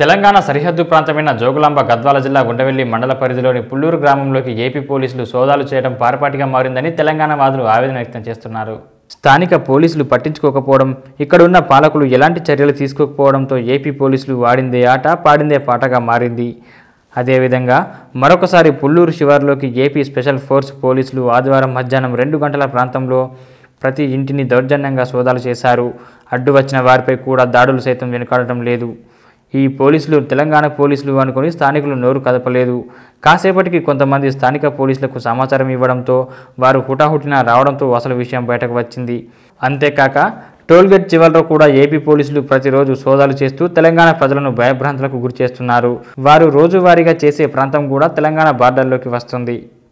తెలంగాణ సరిహద్దు ప్రాంతమైన జోగులాంబ గద్వాల జిల్లా గుండవెల్లి మండల పరిధిలోని పుల్లూరు గ్రామంలోకి ఏపీ పోలీసులు సోదాలు చేయడం పారపాటిగా మారిందని తెలంగాణ వాదులు ఆవేదన వ్యక్తం చేస్తున్నారు స్థానిక పోలీసులు పట్టించుకోకపోవడం ఇక్కడున్న పాలకులు ఎలాంటి చర్యలు తీసుకోకపోవడంతో ఏపీ పోలీసులు వాడిందే ఆట పాడిందే పాటగా మారింది అదేవిధంగా మరొకసారి పుల్లూరు శివార్లోకి ఏపీ స్పెషల్ ఫోర్స్ పోలీసులు ఆదివారం మధ్యాహ్నం రెండు గంటల ప్రాంతంలో ప్రతి ఇంటిని దౌర్జన్యంగా సోదాలు చేశారు అడ్డు వచ్చిన వారిపై కూడా దాడులు సైతం వెనుకాడటం లేదు ఈ పోలీసులు తెలంగాణ పోలీసులు అనుకుని స్థానికులు నోరు కదపలేదు కాసేపటికి కొంతమంది స్థానిక పోలీసులకు సమాచారం ఇవ్వడంతో వారు హుటాహుటిన రావడంతో అసలు విషయం బయటకు వచ్చింది అంతేకాక టోల్గేట్ చివరిలో కూడా ఏపీ పోలీసులు ప్రతిరోజు సోదాలు చేస్తూ తెలంగాణ ప్రజలను భయభ్రాంతులకు గురిచేస్తున్నారు వారు రోజువారీగా చేసే ప్రాంతం కూడా తెలంగాణ బార్డర్లోకి వస్తుంది